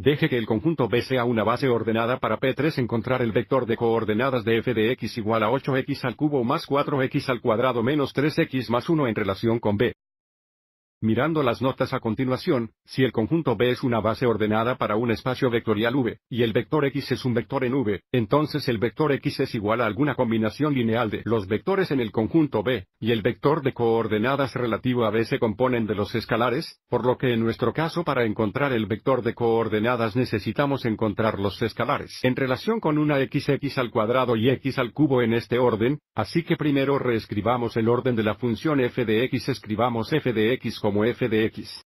Deje que el conjunto B sea una base ordenada para P3 encontrar el vector de coordenadas de f de x igual a 8x al cubo más 4x al cuadrado menos 3x más 1 en relación con B. Mirando las notas a continuación, si el conjunto B es una base ordenada para un espacio vectorial V, y el vector X es un vector en V, entonces el vector X es igual a alguna combinación lineal de los vectores en el conjunto B, y el vector de coordenadas relativo a B se componen de los escalares, por lo que en nuestro caso para encontrar el vector de coordenadas necesitamos encontrar los escalares en relación con una xx al cuadrado y x al cubo en este orden, así que primero reescribamos el orden de la función f de x escribamos f de x como f de x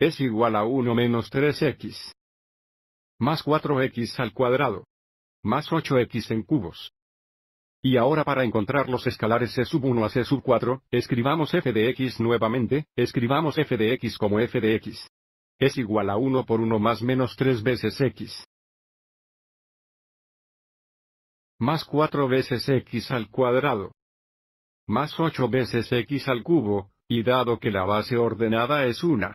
es igual a 1 menos 3x. Más 4x al cuadrado. Más 8x en cubos. Y ahora para encontrar los escalares c sub 1 a c sub 4, escribamos f de x nuevamente, escribamos f de x como f de x. Es igual a 1 por 1 más menos 3 veces x. Más 4 veces x al cuadrado. Más 8 veces x al cubo, y dado que la base ordenada es una,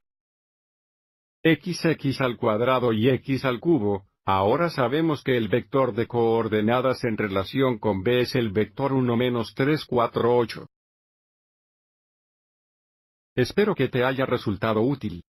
xx al cuadrado y x al cubo, ahora sabemos que el vector de coordenadas en relación con b es el vector 1 menos 3 4 8. Espero que te haya resultado útil.